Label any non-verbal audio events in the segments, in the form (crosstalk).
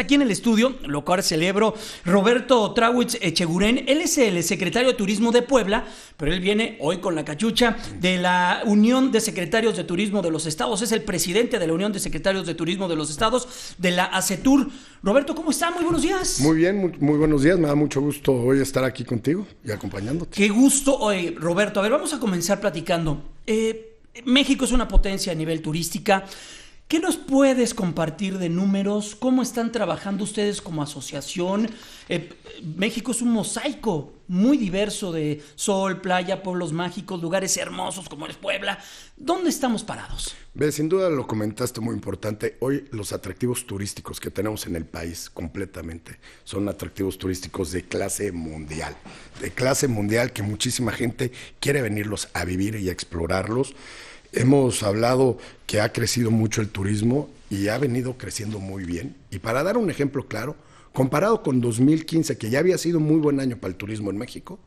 aquí en el estudio, lo cual celebro, Roberto Trawitz Echeguren. Él es el secretario de Turismo de Puebla, pero él viene hoy con la cachucha de la Unión de Secretarios de Turismo de los Estados. Es el presidente de la Unión de Secretarios de Turismo de los Estados, de la ACETUR. Roberto, ¿cómo está? Muy buenos días. Muy bien, muy, buenos días. Me da mucho gusto hoy estar aquí contigo y acompañándote. Qué gusto hoy, Roberto. A ver, vamos a comenzar platicando. Eh, México es una potencia a nivel turística. ¿Qué nos puedes compartir de números? ¿Cómo están trabajando ustedes como asociación? Eh, México es un mosaico muy diverso de sol, playa, pueblos mágicos, lugares hermosos como es Puebla. ¿Dónde estamos parados? sin duda lo comentaste muy importante. Hoy los atractivos turísticos que tenemos en el país completamente son atractivos turísticos de clase mundial. De clase mundial que muchísima gente quiere venirlos a vivir y a explorarlos. Hemos hablado que ha crecido mucho el turismo y ha venido creciendo muy bien. Y para dar un ejemplo claro, comparado con 2015, que ya había sido muy buen año para el turismo en México,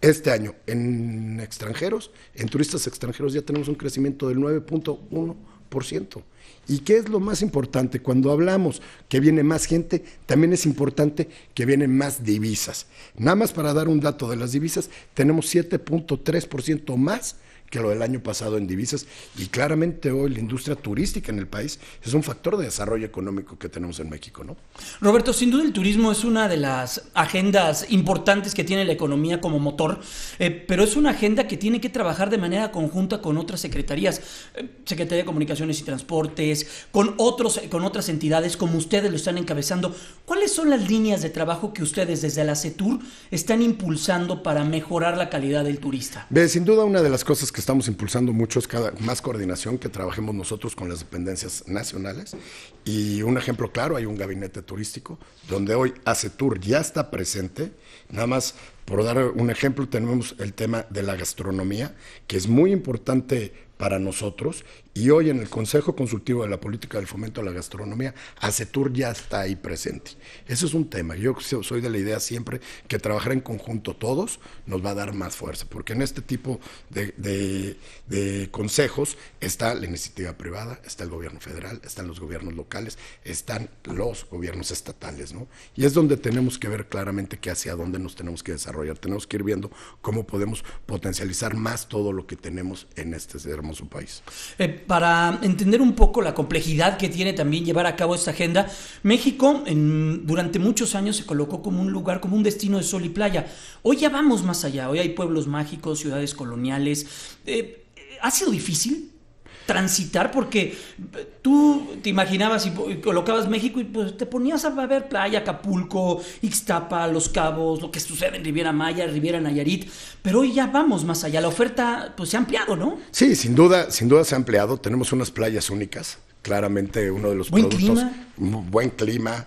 este año en extranjeros, en turistas extranjeros ya tenemos un crecimiento del 9.1%. ¿Y qué es lo más importante? Cuando hablamos que viene más gente, también es importante que vienen más divisas. Nada más para dar un dato de las divisas, tenemos 7.3% más que lo del año pasado en divisas. Y claramente hoy la industria turística en el país es un factor de desarrollo económico que tenemos en México, ¿no? Roberto, sin duda el turismo es una de las agendas importantes que tiene la economía como motor, eh, pero es una agenda que tiene que trabajar de manera conjunta con otras secretarías, eh, Secretaría de Comunicaciones y Transportes, con, otros, con otras entidades como ustedes lo están encabezando. ¿Cuáles son las líneas de trabajo que ustedes desde la CETUR están impulsando para mejorar la calidad del turista? Ve, sin duda una de las cosas que estamos impulsando mucho es cada, más coordinación que trabajemos nosotros con las dependencias nacionales. Y un ejemplo claro, hay un gabinete turístico donde hoy tour ya está presente. Nada más, por dar un ejemplo, tenemos el tema de la gastronomía, que es muy importante para nosotros y hoy en el Consejo Consultivo de la Política del Fomento a la Gastronomía, ACETUR ya está ahí presente. Ese es un tema. Yo soy de la idea siempre que trabajar en conjunto todos nos va a dar más fuerza, porque en este tipo de, consejos está la iniciativa privada, está el gobierno federal, están los gobiernos locales, están los gobiernos estatales, ¿no? Y es donde tenemos que ver claramente que hacia dónde nos tenemos que desarrollar. Tenemos que ir viendo cómo podemos potencializar más todo lo que tenemos en este hermoso país. Eh, para entender un poco la complejidad que tiene también llevar a cabo esta agenda, México durante muchos años se colocó como un lugar, como un destino de sol y playa. Hoy ya vamos más allá, hoy hay pueblos mágicos, ciudades coloniales. Eh, ¿Ha sido difícil transitar porque tú te imaginabas y, colocabas México y pues te ponías a ver playa, Acapulco, Ixtapa, Los Cabos, lo que sucede en Riviera Maya, Riviera Nayarit, pero hoy ya vamos más allá, la oferta pues se ha ampliado, ¿no? Sí, sin duda, sin duda se ha ampliado, tenemos unas playas únicas, claramente uno de los productos, clima. buen clima,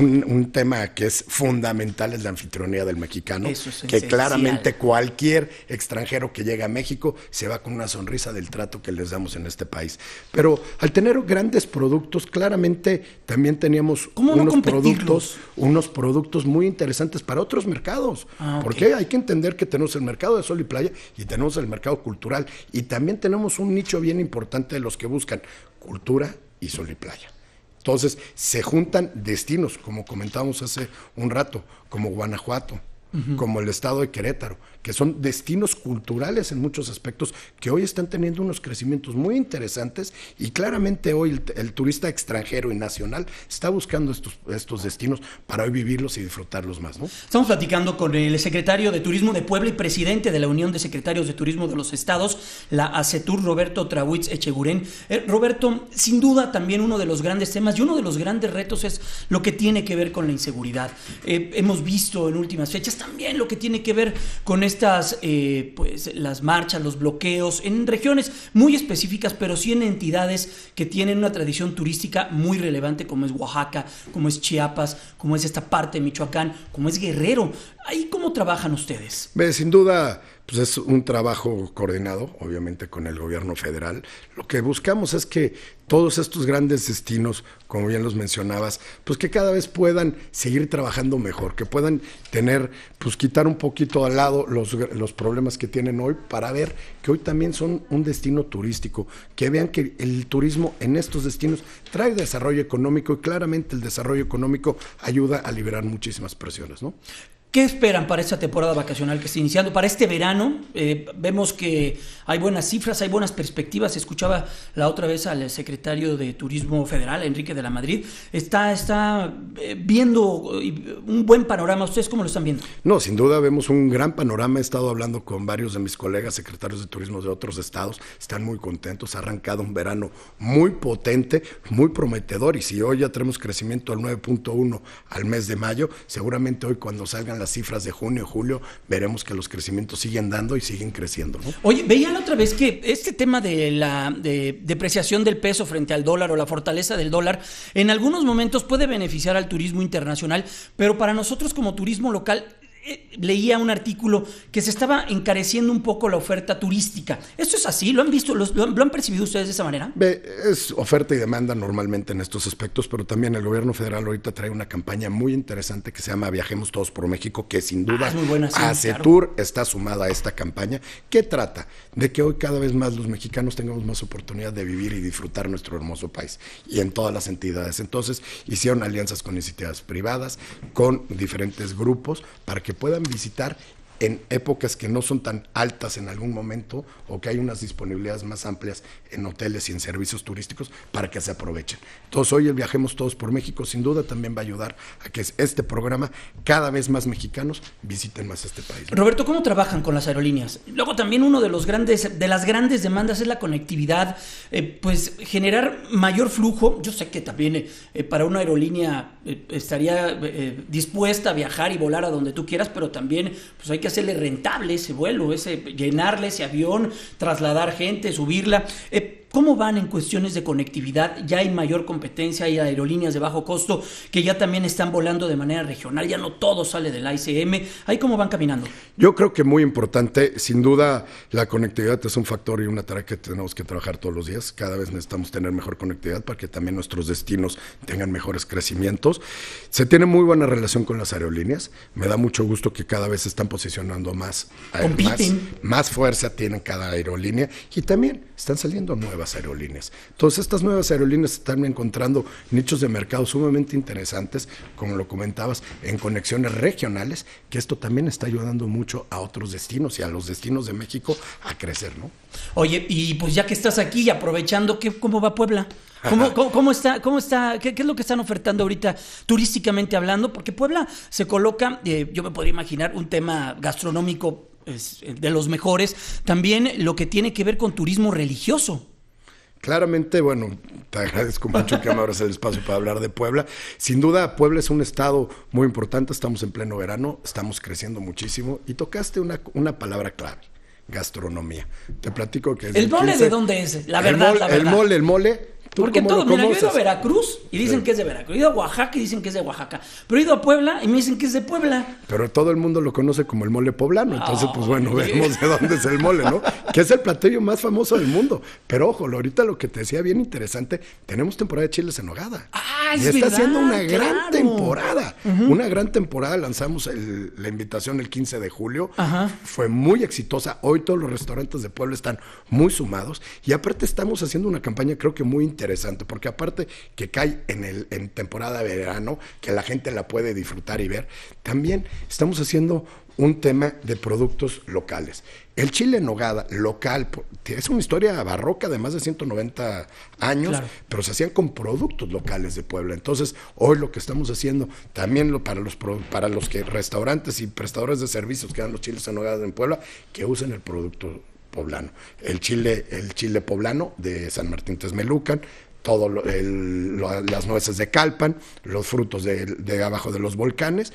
un, tema que es fundamental es la anfitrionía del mexicano, que claramente cualquier extranjero que llega a México se va con una sonrisa del trato que les damos en este país. Pero al tener grandes productos, claramente también teníamos unos productos, unos productos muy interesantes para otros mercados, ah, porque hay que entender que tenemos el mercado de sol y playa y tenemos el mercado cultural y también tenemos un nicho bien importante de los que buscan cultura y sol y playa. Entonces, se juntan destinos, como comentábamos hace un rato, como Guanajuato, como el estado de Querétaro, que son destinos culturales en muchos aspectos, que hoy están teniendo unos crecimientos muy interesantes y claramente hoy el, turista extranjero y nacional está buscando estos, destinos para hoy vivirlos y disfrutarlos más. Estamos platicando con el secretario de Turismo de Puebla y presidente de la Unión de Secretarios de Turismo de los Estados, la ACETUR, Roberto Trawitz Echeguren. Eh, Roberto, sin duda también uno de los grandes temas y uno de los grandes retos es lo que tiene que ver con la inseguridad. Eh, hemos visto en últimas fechas también lo que tiene que ver con estas, eh, pues las marchas, los bloqueos, en regiones muy específicas, pero sí en entidades que tienen una tradición turística muy relevante, como es Oaxaca, como es Chiapas, como es esta parte de Michoacán, como es Guerrero. ¿Ahí cómo trabajan ustedes? Sin duda, pues es un trabajo coordinado, obviamente, con el gobierno federal. Lo que buscamos es que todos estos grandes destinos, como bien los mencionabas, pues que cada vez puedan seguir trabajando mejor, que puedan tener, pues quitar un poquito al lado los, los problemas que tienen hoy para ver que hoy también son un destino turístico, que vean que el turismo en estos destinos trae desarrollo económico y claramente el desarrollo económico ayuda a liberar muchísimas presiones, ¿no? ¿Qué esperan para esta temporada vacacional que está iniciando? Para este verano, eh, vemos que hay buenas cifras, hay buenas perspectivas. Escuchaba la otra vez al secretario de Turismo Federal, Enrique de la Madrid. Está, está eh, viendo eh, un buen panorama. ¿Ustedes cómo lo están viendo? No, sin duda vemos un gran panorama. He estado hablando con varios de mis colegas secretarios de turismo de otros estados. Están muy contentos. Ha arrancado un verano muy potente, muy prometedor. Y si hoy ya tenemos crecimiento al 9.1 al mes de mayo, seguramente hoy cuando salgan las cifras de junio, julio, veremos que los crecimientos siguen dando y siguen creciendo. Oye, veía otra vez que este tema de la depreciación del peso frente al dólar o la fortaleza del dólar en algunos momentos puede beneficiar al turismo internacional, pero para nosotros como turismo local leía un artículo que se estaba encareciendo un poco la oferta turística. ¿Esto es así? ¿Lo han visto? ¿Lo, han percibido ustedes de esa manera? Es oferta y demanda normalmente en estos aspectos, pero también el gobierno federal ahorita trae una campaña muy interesante que se llama Viajemos Todos por México, que sin ah, duda muy buena, ACETUR está sumada a esta campaña, que trata de que hoy cada vez más los mexicanos tengamos más oportunidad de vivir y disfrutar nuestro hermoso país y en todas las entidades. Entonces hicieron alianzas con iniciativas privadas, con diferentes grupos, para que puedan visitar en épocas que no son tan altas en algún momento o que hay unas disponibilidades más amplias en hoteles y en servicios turísticos para que se aprovechen. Entonces hoy el Viajemos Todos por México sin duda también va a ayudar a que este programa cada vez más mexicanos visiten más este país. Roberto, ¿cómo trabajan con las aerolíneas? Luego también uno de los grandes de las grandes demandas es la conectividad, eh, pues generar mayor flujo. Yo sé que también eh, eh, para una aerolínea estaría dispuesta a viajar y volar a donde tú quieras, pero también pues hay que hacerle rentable ese vuelo, ese, llenarle ese avión, trasladar gente, subirla. Eh, ¿Cómo van en cuestiones de conectividad? Ya hay mayor competencia, hay aerolíneas de bajo costo que ya también están volando de manera regional, ya no todo sale del ICM. ¿Ahí cómo van caminando? Yo creo que muy importante, sin duda la conectividad es un factor y una tarea que tenemos que trabajar todos los días. Cada vez necesitamos tener mejor conectividad para que también nuestros destinos tengan mejores crecimientos. Se tiene muy buena relación con las aerolíneas. Me da mucho gusto que cada vez se están posicionando más, eh, más, más fuerza tienen cada aerolínea y también están saliendo nuevas aerolíneas. Entonces estas nuevas aerolíneas están encontrando nichos de mercado sumamente interesantes, como lo comentabas, en conexiones regionales, que esto también está ayudando mucho a otros destinos y a los destinos de México a crecer, ¿no? Oye, y pues ya que estás aquí y aprovechando, ¿cómo va Puebla? ¿Cómo, (laughs) cómo, cómo está? Cómo está qué, es lo que están ofertando ahorita turísticamente hablando? Porque Puebla se coloca, eh, yo me podría imaginar, un tema gastronómico de los mejores. También lo que tiene que ver con turismo religioso. Claramente, bueno, te agradezco mucho que me abras el espacio para hablar de Puebla. Sin duda, Puebla es un estado muy importante, estamos en pleno verano, estamos creciendo muchísimo y tocaste una, una palabra clave, gastronomía. Te platico que... ¿El mole de dónde es? La verdad, la verdad. El mole, el mole porque todo, mira, yo he ido a Veracruz y dicen que es de Veracruz. He ido a Oaxaca y dicen que es de Oaxaca. Pero he ido a Puebla y me dicen que es de Puebla. Pero todo el mundo lo conoce como el mole poblano. Ah, entonces, pues bueno, vemos de dónde es el mole, ¿no? (laughs) que es el platillo más famoso del mundo. Pero ojo, ahorita lo que te decía bien interesante, tenemos temporada de chiles en hogada. Ah, y está haciendo una gran temporada. Una gran temporada. Lanzamos la invitación el 15 de julio. Fue muy exitosa. Hoy todos los restaurantes de Puebla están muy sumados. Y aparte estamos haciendo una campaña creo que muy interesante interesante, porque aparte que cae en, el, temporada de verano, que la gente la puede disfrutar y ver, también estamos haciendo un tema de productos locales. El chile en nogada local es una historia barroca de más de 190 años, pero se hacían con productos locales de Puebla. Entonces, hoy lo que estamos haciendo también lo, para los para los que restaurantes y prestadores de servicios que dan los chiles en nogada en Puebla, que usen el producto poblano. El chile, el chile poblano de San Martín Tesmelucan, todas las nueces de Calpan, los frutos de, de abajo de los volcanes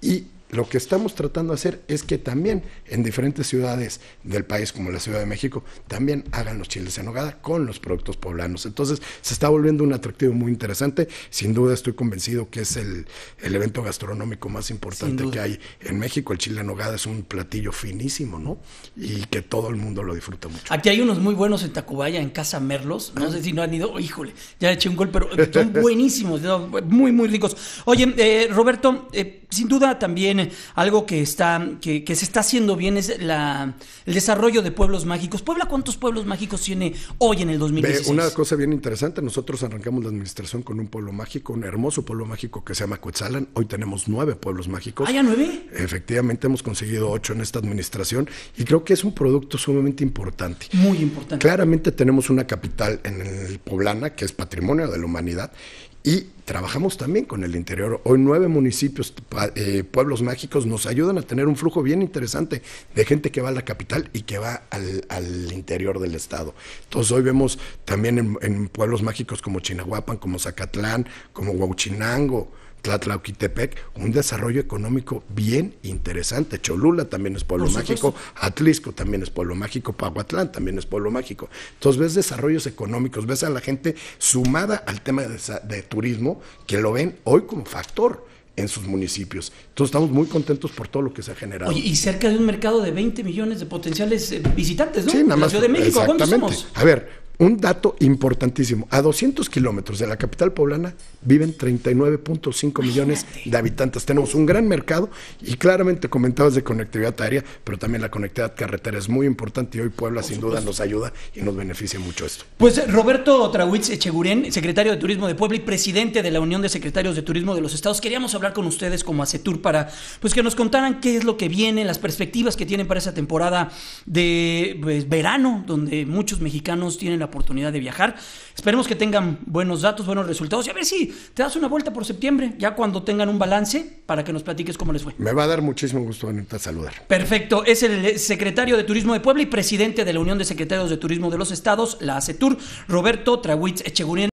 y lo que estamos tratando de hacer es que también en diferentes ciudades del país, como la Ciudad de México, también hagan los chiles en hogada con los productos poblanos. Entonces, se está volviendo un atractivo muy interesante. Sin duda, estoy convencido que es el, evento gastronómico más importante que hay en México. El chile en hogada es un platillo finísimo, ¿no? Y que todo el mundo lo disfruta mucho. Aquí hay unos muy buenos en Tacubaya, en Casa Merlos. No sé si no han ido. híjole, ya eché un gol, pero son (laughs) buenísimos, muy, muy ricos. Oye, eh, Roberto, eh, sin duda también algo que está que, se está haciendo bien es la, el desarrollo de pueblos mágicos. Puebla, ¿cuántos pueblos mágicos tiene hoy en el 2016? una cosa bien interesante, nosotros arrancamos la administración con un pueblo mágico, un hermoso pueblo mágico que se llama Cuetzalan. Hoy tenemos nueve pueblos mágicos. ¿Hay ¿Ah, nueve? Efectivamente, hemos conseguido ocho en esta administración y creo que es un producto sumamente importante. Muy importante. Claramente tenemos una capital en el Poblana que es patrimonio de la humanidad y trabajamos también con el interior. Hoy nueve municipios, eh, pueblos mágicos, nos ayudan a tener un flujo bien interesante de gente que va a la capital y que va al, interior del estado. Entonces hoy vemos también en, en pueblos mágicos como Chinahuapan, como Zacatlán, como Huauchinango, Tlatlauquitepec, un desarrollo económico bien interesante. Cholula también es pueblo mágico, Atlisco también es pueblo mágico, Pahuatlán también es pueblo mágico. Entonces ves desarrollos económicos, ves a la gente sumada al tema de, turismo que lo ven hoy como factor en sus municipios. Entonces estamos muy contentos por todo lo que se ha generado. y cerca de un mercado de 20 millones de potenciales eh, visitantes, ¿no? Sí, nada más. de México, exactamente. A ver, un dato importantísimo. A 200 kilómetros de la capital poblana viven 39.5 millones de habitantes. Tenemos un gran mercado y claramente comentabas de conectividad aérea, pero también la conectividad carretera es muy importante y hoy Puebla sin duda nos ayuda y nos beneficia mucho esto. Pues Roberto Trawitz Echeguren, secretario de Turismo de Puebla y presidente de la Unión de Secretarios de Turismo de los Estados, queríamos hablar con ustedes como ACETUR para pues que nos contaran qué es lo que viene, las perspectivas que tienen para esa temporada de pues, verano, donde muchos mexicanos tienen oportunidad de viajar. Esperemos que tengan buenos datos, buenos resultados y a ver si te das una vuelta por septiembre, ya cuando tengan un balance, para que nos platiques cómo les fue. Me va a dar muchísimo gusto venirte saludar. Perfecto, es el eh, secretario de Turismo de Puebla y presidente de la Unión de Secretarios de Turismo de los Estados, la ACETUR, Roberto Trahuitz Echegurien.